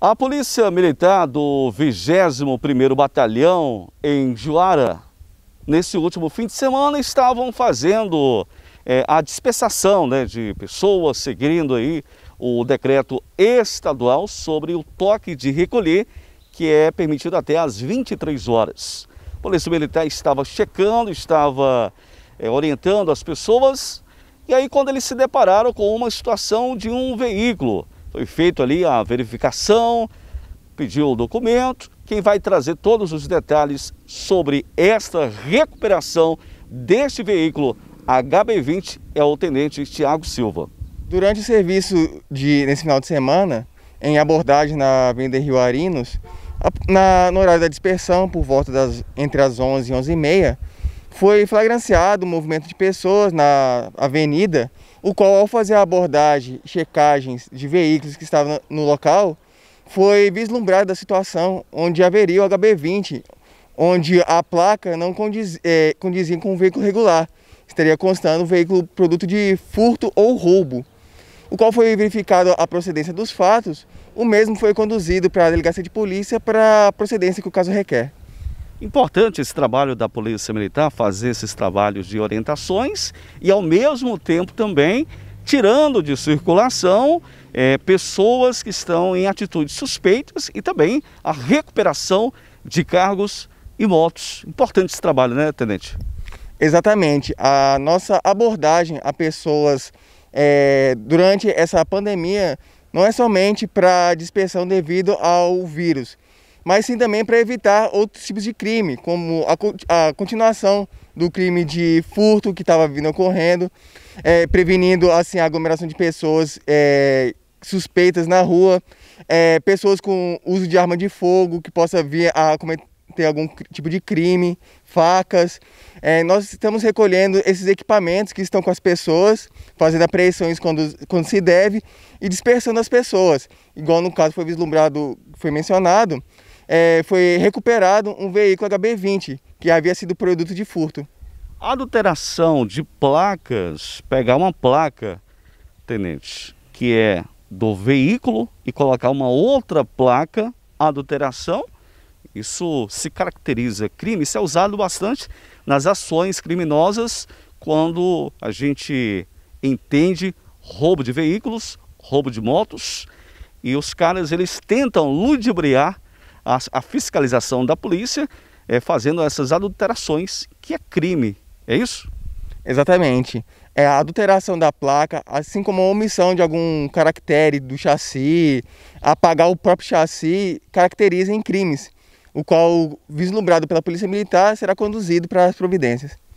A Polícia Militar do 21º Batalhão em Juara, nesse último fim de semana, estavam fazendo é, a dispensação né, de pessoas, seguindo aí o decreto estadual sobre o toque de recolher, que é permitido até às 23 horas. A Polícia Militar estava checando, estava é, orientando as pessoas, e aí quando eles se depararam com uma situação de um veículo foi feito ali a verificação, pediu o documento. Quem vai trazer todos os detalhes sobre esta recuperação deste veículo HB20 é o tenente Tiago Silva. Durante o serviço de, nesse final de semana, em abordagem na Avenida Rio Arinos, na, no horário da dispersão, por volta das entre as 11 e 11 h 30 foi flagranciado um movimento de pessoas na avenida o qual ao fazer a abordagem, checagens de veículos que estavam no local, foi vislumbrada a situação onde haveria o HB20, onde a placa não condiz, é, condizia com o veículo regular, estaria constando o veículo produto de furto ou roubo. O qual foi verificado a procedência dos fatos, o mesmo foi conduzido para a delegacia de polícia para a procedência que o caso requer. Importante esse trabalho da Polícia Militar, fazer esses trabalhos de orientações e, ao mesmo tempo, também tirando de circulação é, pessoas que estão em atitudes suspeitas e também a recuperação de cargos e motos. Importante esse trabalho, né, Tenente? Exatamente. A nossa abordagem a pessoas é, durante essa pandemia não é somente para dispersão devido ao vírus, mas sim também para evitar outros tipos de crime, como a, a continuação do crime de furto que estava vindo ocorrendo, é, prevenindo assim, a aglomeração de pessoas é, suspeitas na rua, é, pessoas com uso de arma de fogo que possa vir a cometer algum tipo de crime, facas. É, nós estamos recolhendo esses equipamentos que estão com as pessoas, fazendo apreensões quando, quando se deve e dispersando as pessoas, igual no caso foi vislumbrado, foi mencionado é, foi recuperado um veículo HB20 que havia sido produto de furto. Adulteração de placas, pegar uma placa, tenente, que é do veículo e colocar uma outra placa, adulteração, isso se caracteriza crime. Isso é usado bastante nas ações criminosas quando a gente entende roubo de veículos, roubo de motos e os caras eles tentam ludibriar a, a fiscalização da polícia é, fazendo essas adulterações, que é crime, é isso? Exatamente. É a adulteração da placa, assim como a omissão de algum caractere do chassi, apagar o próprio chassi, caracteriza em crimes, o qual, vislumbrado pela Polícia Militar, será conduzido para as providências.